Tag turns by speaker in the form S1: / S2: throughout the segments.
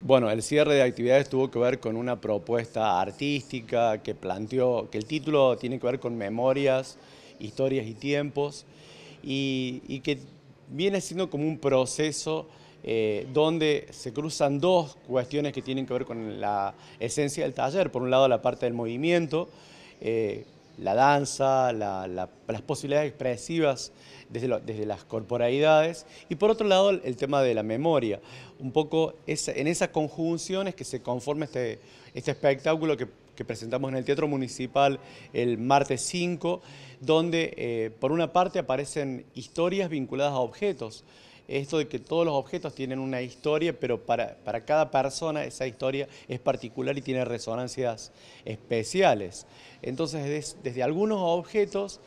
S1: Bueno, el cierre de actividades tuvo que ver con una propuesta artística que planteó que el título tiene que ver con memorias, historias y tiempos y, que viene siendo como un proceso eh, donde se cruzan dos cuestiones que tienen que ver con la esencia del taller. Por un lado la parte del movimiento, eh, la danza, las posibilidades expresivas desde, las corporalidades y por otro lado el tema de la memoria. Un poco en esas conjunciones que se conforma este, este espectáculo que, presentamos en el Teatro Municipal el martes 5, donde eh, por una parte aparecen historias vinculadas a objetos esto de que todos los objetos tienen una historia, pero para, cada persona esa historia es particular y tiene resonancias especiales. Entonces, desde algunos objetos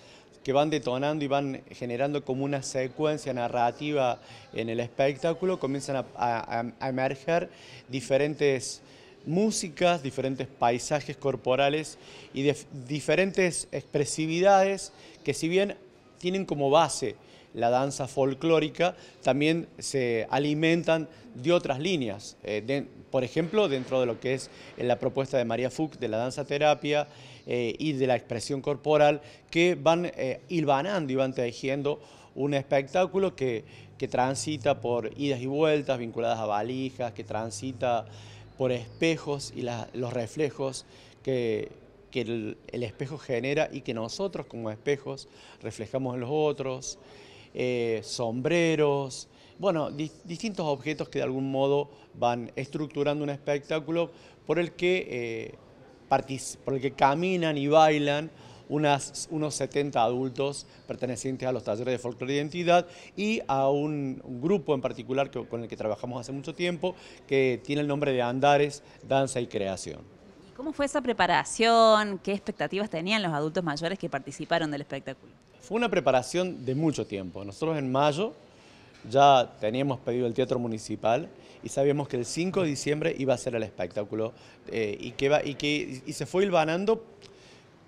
S1: que van detonando y van generando como una secuencia narrativa en el espectáculo, comienzan a, emerger diferentes músicas, diferentes paisajes corporales y diferentes expresividades que si bien tienen como base la danza folclórica, también se alimentan de otras líneas. Eh, por ejemplo, dentro de lo que es eh, la propuesta de María Fuchs de la danza terapia eh, y de la expresión corporal, que van ilvanando hilvanando y van tejiendo un espectáculo que, que transita por idas y vueltas vinculadas a valijas, que transita por espejos y los reflejos que, el, el espejo genera y que nosotros como espejos reflejamos en los otros. Eh, sombreros, bueno, distintos objetos que de algún modo van estructurando un espectáculo por el que, eh, por que caminan y bailan unas, unos 70 adultos pertenecientes a los talleres de folclore de identidad y a un, grupo en particular con el que trabajamos hace mucho tiempo que tiene el nombre de Andares, Danza y Creación. ¿Cómo fue esa preparación? ¿Qué expectativas tenían los adultos mayores que participaron del espectáculo? Fue una preparación de mucho tiempo. Nosotros en mayo ya teníamos pedido el Teatro Municipal y sabíamos que el 5 de diciembre iba a ser el espectáculo eh, y, que se fue hilvanando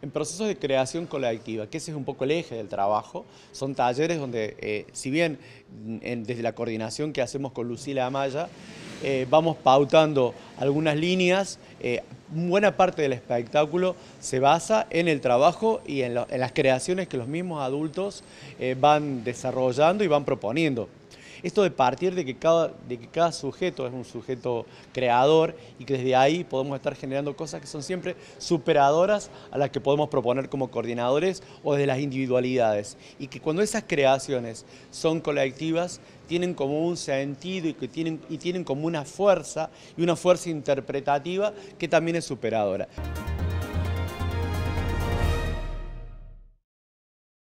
S1: en procesos de creación colectiva, que ese es un poco el eje del trabajo. Son talleres donde, eh, si bien desde la coordinación que hacemos con Lucila Amaya, eh, vamos pautando algunas líneas buena parte del espectáculo se basa en el trabajo y en, las creaciones que los mismos adultos eh, van desarrollando y van proponiendo. Esto de partir de que cada, de que cada sujeto es un sujeto creador y que desde ahí podemos estar generando cosas que son siempre superadoras a las que podemos proponer como coordinadores o desde las individualidades. Y que cuando esas creaciones son colectivas, tienen como un sentido y, que tienen, y tienen como una fuerza y una fuerza interpretativa que también es superadora.